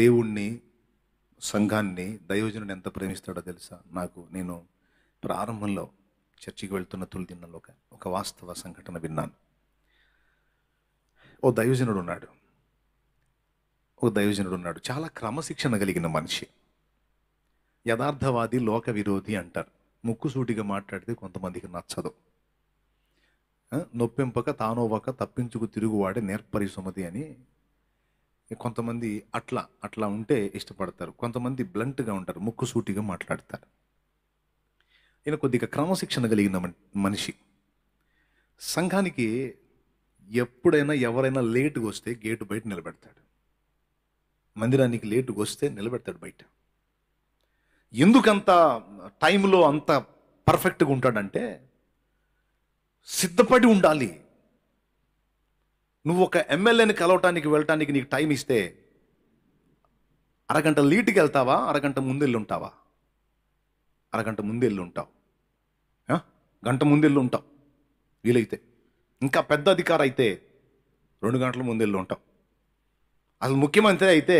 దేవుణ్ణి సంఘాన్ని దైవజనుని ఎంత ప్రేమిస్తాడో తెలుసా నాకు నేను ప్రారంభంలో చర్చికి వెళ్తున్న తొలిదిన్నంలో ఒక ఒక వాస్తవ సంఘటన విన్నాను ఓ దయోజనుడు ఉన్నాడు ఓ దయోజనుడు ఉన్నాడు చాలా క్రమశిక్షణ కలిగిన మనిషి యథార్థవాది లోక విరోధి అంటారు ముక్కుసూటిగా మాట్లాడితే కొంతమందికి నచ్చదు నొప్పింపక తానోవక తప్పించుకు తిరుగువాడే నేర్పరిసుమతి అని కొంతమంది అట్లా అట్లా ఉంటే ఇష్టపడతారు కొంతమంది బ్లంట్గా ఉంటారు ముక్కుసూటిగా మాట్లాడతారు ఈయన కొద్దిగా క్రమశిక్షణ కలిగిన మనిషి సంఘానికి ఎప్పుడైనా ఎవరైనా లేటుగా వస్తే గేటు బయట నిలబెడతాడు మందిరానికి లేటుగా వస్తే నిలబెడతాడు బయట ఎందుకంత టైంలో అంత పర్ఫెక్ట్గా ఉంటాడంటే సిద్ధపడి ఉండాలి నువ్వు ఒక ఎమ్మెల్యేని కలవటానికి వెళ్ళటానికి నీకు టైం ఇస్తే అరగంట లీటుకి వెళ్తావా అరగంట ముందెళ్ళుంటావా అరగంట ముందెళ్ళుంటావు గంట ముందెళ్ళుంటావు వీలైతే ఇంకా పెద్ద అధికారం అయితే రెండు గంటల ముందెళ్ళుంటావు అసలు ముఖ్యమంత్రి అయితే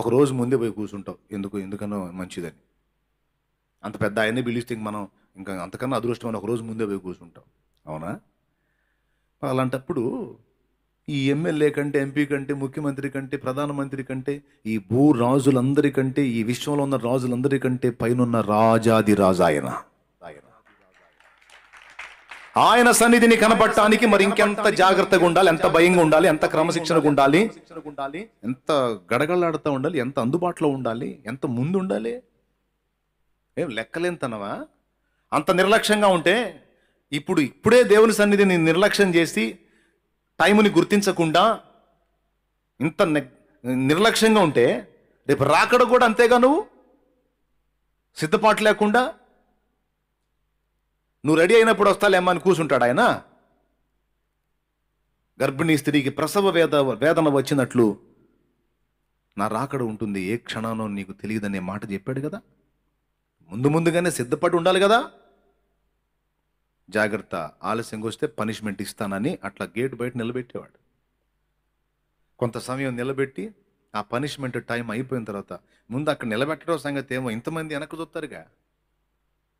ఒక రోజు ముందే పోయి కూర్చుంటావు ఎందుకు ఎందుకనో మంచిదని అంత పెద్ద ఆయన్ని పిలిస్తే మనం ఇంకా అంతకన్నా అదృష్టం ఒక రోజు ముందే పోయి కూర్చుంటాం అవునా అలాంటప్పుడు ఈ ఎమ్మెల్యే కంటే ఎంపీ కంటే ముఖ్యమంత్రి కంటే ప్రధానమంత్రి కంటే ఈ భూ రాజులందరికంటే ఈ విశ్వంలో ఉన్న రాజులందరికంటే పైనున్న రాజాది రాజాయన ఆయన ఆయన సన్నిధిని కనపడటానికి మరి ఇంకెంత జాగ్రత్తగా ఉండాలి ఎంత భయంగా ఉండాలి ఎంత క్రమశిక్షణగా ఉండాలి ఎంత గడగడలాడుతూ ఉండాలి ఎంత అందుబాటులో ఉండాలి ఎంత ముందు ఉండాలి ఏం లెక్కలేంతనవా అంత నిర్లక్ష్యంగా ఉంటే ఇప్పుడు ఇప్పుడే దేవుని సన్నిధిని నిర్లక్ష్యం చేసి టైముని గుర్తించకుండా ఇంత నిర్లక్ష్యంగా ఉంటే రేపు రాకడ కూడా అంతేగా నువ్వు సిద్ధపాటు లేకుండా నువ్వు రెడీ అయినప్పుడు వస్తాలేమ్మా అని కూర్చుంటాడు ఆయన గర్భిణీ స్త్రీకి ప్రసవ వేద వేదన వచ్చినట్లు నా రాకడ ఉంటుంది ఏ క్షణానో నీకు తెలియదనే మాట చెప్పాడు కదా ముందు ముందుగానే సిద్ధపడి ఉండాలి కదా జాగ్రత్త ఆలస్యంగా వస్తే పనిష్మెంట్ ఇస్తానని అట్లా గేట్ బయట నిలబెట్టేవాడు కొంత సమయం నిలబెట్టి ఆ పనిష్మెంట్ టైం అయిపోయిన తర్వాత ముందు అక్కడ నిలబెట్టడం సంగతి ఏమో ఇంతమంది వెనక చూస్తారుగా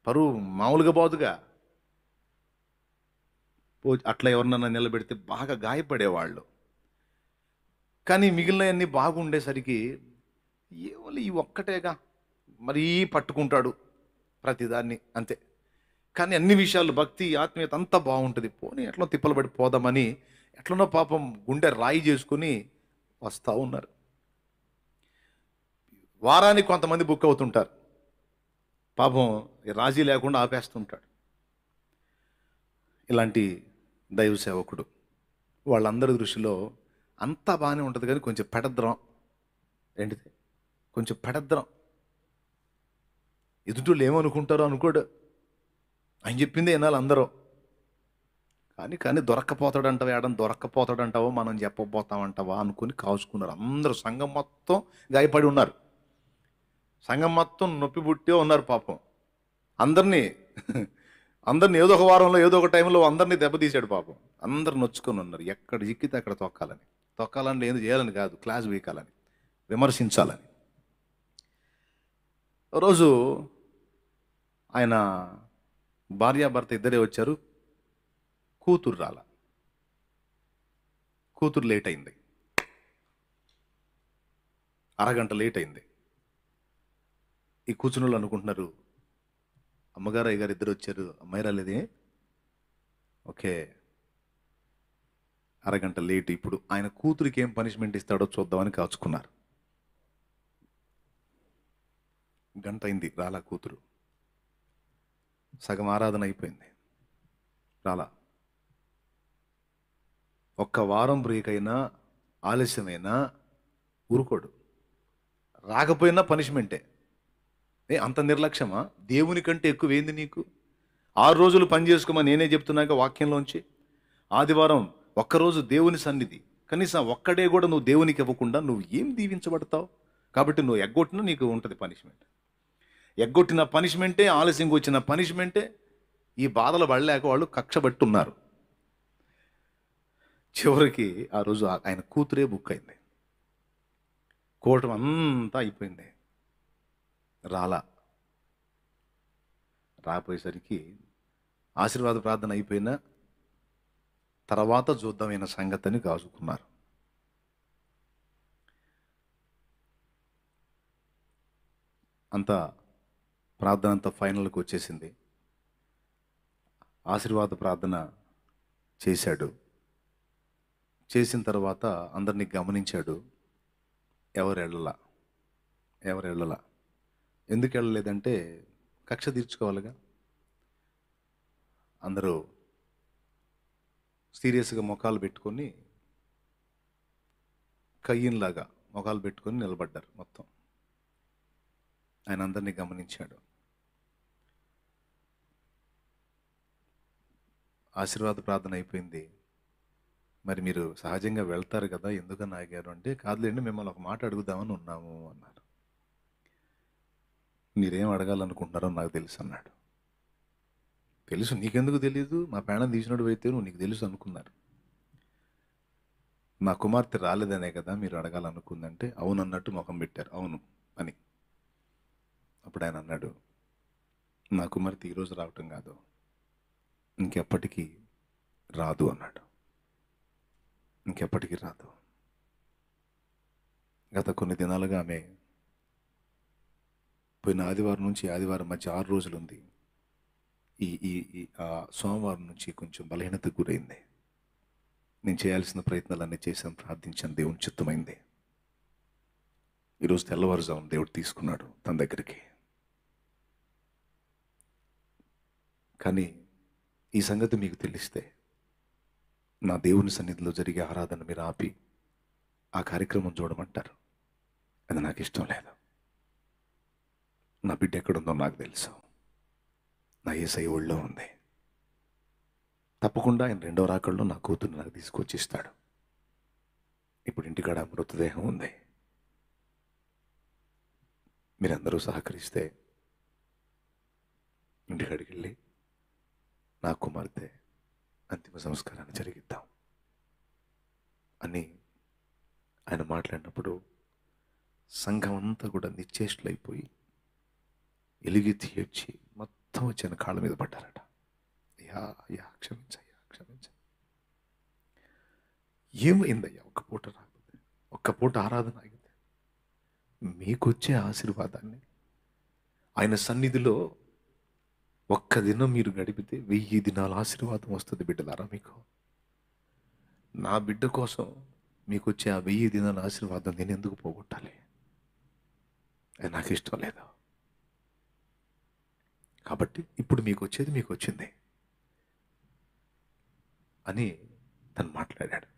పరువు మామూలుగా బాదుగా అట్లా ఎవరినన్నా నిలబెడితే బాగా గాయపడేవాళ్ళు కానీ మిగిలినవన్నీ బాగుండేసరికి ఏమో ఈ ఒక్కటేగా మరీ పట్టుకుంటాడు ప్రతిదాన్ని అంతే కానీ అన్ని విషయాలు భక్తి ఆత్మీయత అంతా బాగుంటుంది పోనీ ఎట్లా తిప్పలు పడి పోదామని ఎట్లనో పాపం గుండె రాయి చేసుకుని వస్తూ ఉన్నారు వారానికి కొంతమంది బుక్ అవుతుంటారు పాపం రాజీ లేకుండా ఆపేస్తుంటాడు ఇలాంటి దైవ సేవకుడు వాళ్ళందరి దృష్టిలో అంతా బాగానే ఉంటుంది కానీ కొంచెం పెడద్రం ఏంటిది కొంచెం పెడద్రం ఎదుటోళ్ళు ఏమనుకుంటారో అనుకోడు ఆయన చెప్పింది వినాలి అందరూ కానీ కానీ దొరక్కపోతాడంటావా ఏడం దొరక్కపోతాడంటావో మనం చెప్పబోతామంటావా అనుకుని కాచుకున్నారు అందరూ సంఘం మొత్తం గాయపడి ఉన్నారు సంఘం మొత్తం నొప్పి పుట్టే ఉన్నారు పాపం అందరినీ అందరినీ ఏదో ఒక వారంలో ఏదో ఒక టైంలో అందరినీ దెబ్బతీసాడు పాపం అందరు నొచ్చుకొని ఉన్నారు ఎక్కడ చిక్కితే అక్కడ తొక్కాలని తొక్కాలంటే ఏం చేయాలని కాదు క్లాస్ వీకాలని విమర్శించాలని రోజు ఆయన భార్యాభర్త ఇద్దరే వచ్చారు కూతురు రాల కూతురు లేట్ అయింది అరగంట లేట్ అయింది ఈ కూర్చుని అనుకుంటున్నారు అమ్మగారు అయ్యగారు ఇద్దరు వచ్చారు అమ్మాయి రాలేదే ఓకే అరగంట లేట్ ఇప్పుడు ఆయన కూతురికి ఏం పనిష్మెంట్ ఇస్తాడో చూద్దామని కాచుకున్నారు గంట అయింది రాలా కూతురు సగం ఆరాధన అయిపోయింది రాలా ఒక్క వారం బ్రేక్ అయినా ఆలస్యమైనా ఊరుకోడు రాకపోయినా పనిష్మెంటే ఏ అంత నిర్లక్ష్యమా దేవుని కంటే ఎక్కువ ఏంది నీకు ఆరు రోజులు పని చేసుకోమని నేనే చెప్తున్నాక వాక్యంలోంచి ఆదివారం ఒక్కరోజు దేవుని సన్నిధి కనీసం ఒక్కడే కూడా నువ్వు దేవునికి ఇవ్వకుండా నువ్వు ఏం దీవించబడతావు కాబట్టి నువ్వు ఎగ్గొట్టినా నీకు ఉంటుంది పనిష్మెంట్ ఎగ్గొట్టిన పనిష్మెంటే ఆలస్యంగా వచ్చిన పనిష్మెంటే ఈ బాధలు పడలేక వాళ్ళు కక్షబట్టున్నారు చివరికి ఆ రోజు ఆయన కూతురే బుక్ అయింది కోటం అంతా అయిపోయింది రాలా రాపోయేసరికి ఆశీర్వాద ప్రార్థన అయిపోయిన తర్వాత చూద్దామైన సంగతిని గాజుకున్నారు అంతా ప్రార్థన అంతా ఫైనల్కి వచ్చేసింది ఆశీర్వాద ప్రార్థన చేశాడు చేసిన తర్వాత అందరినీ గమనించాడు ఎవరు వెళ్ళలా ఎవరు వెళ్ళలా ఎందుకు వెళ్ళలేదంటే కక్ష తీర్చుకోవాలిగా అందరూ సీరియస్గా ముఖాలు పెట్టుకొని కయ్యంలాగా ముఖాలు పెట్టుకొని నిలబడ్డారు మొత్తం ఆయన అందరినీ గమనించాడు ఆశీర్వాద ప్రార్థన అయిపోయింది మరి మీరు సహజంగా వెళ్తారు కదా ఎందుకని ఆగారు అంటే కాదులేండి మిమ్మల్ని ఒక మాట అడుగుదామని ఉన్నాము అన్నారు మీరేం అడగాలనుకుంటున్నారో నాకు తెలుసు అన్నాడు తెలుసు నీకెందుకు తెలీదు మా పేణం తీసినట్టు అయితే నువ్వు నీకు తెలుసు అనుకున్నారు నా కుమార్తె రాలేదనే కదా మీరు అడగాలనుకుందంటే అవును అన్నట్టు ముఖం పెట్టారు అవును అని అప్పుడు ఆయన అన్నాడు నా కుమార్తె ఈరోజు రావటం కాదు ఇంకెప్పటికీ రాదు అన్నాడు ఇంకెప్పటికీ రాదు గత కొన్ని దినాలుగా ఆమె పోయిన ఆదివారం నుంచి ఆదివారం మధ్య ఆరు రోజులు ఉంది ఈ ఈ సోమవారం నుంచి కొంచెం బలహీనతకు గురైంది నేను చేయాల్సిన ప్రయత్నాలన్నీ చేశాను ప్రార్థించాను దేవుని చిత్తమైంది ఈరోజు తెల్లవారుజాము దేవుడు తీసుకున్నాడు తన దగ్గరికి కానీ ఈ సంగతి మీకు తెలిస్తే నా దేవుని సన్నిధిలో జరిగే ఆరాధన మీరు ఆపి ఆ కార్యక్రమం చూడమంటారు అది నాకు ఇష్టం లేదు నా బిడ్డ ఎక్కడుందో నాకు తెలుసు నా ఏసై ఒళ్ళో ఉంది తప్పకుండా ఆయన రెండో రాకల్లో నా కూతుర్ని నాకు తీసుకొచ్చి ఇస్తాడు ఇప్పుడు ఇంటికాడ మృతదేహం ఉంది మీరందరూ సహకరిస్తే ఇంటికాడికి వెళ్ళి నా కుమార్తె అంతిమ సంస్కారాన్ని జరిగిద్దాం అని ఆయన మాట్లాడినప్పుడు సంఘం అంతా కూడా నిశ్చేష్లైపోయి ఎలిగి తీయొచ్చి మొత్తం వచ్చిన కాళ్ళ మీద పడ్డారట యా యా క్షమించయ్యా క్షమించ ఏమైందయ్యా ఒక్క పూట రాకపోతే ఒక్క పూట ఆరాధన ఆగితే మీకొచ్చే ఆశీర్వాదాన్ని ఆయన సన్నిధిలో ఒక్క దినం మీరు గడిపితే వెయ్యి దినాల ఆశీర్వాదం వస్తుంది బిడ్డలారా మీకు నా బిడ్డ కోసం మీకు వచ్చే ఆ వెయ్యి దినాల ఆశీర్వాదం నేను ఎందుకు పోగొట్టాలి అది నాకు ఇష్టం లేదు కాబట్టి ఇప్పుడు మీకు వచ్చేది మీకు వచ్చింది అని తను మాట్లాడాడు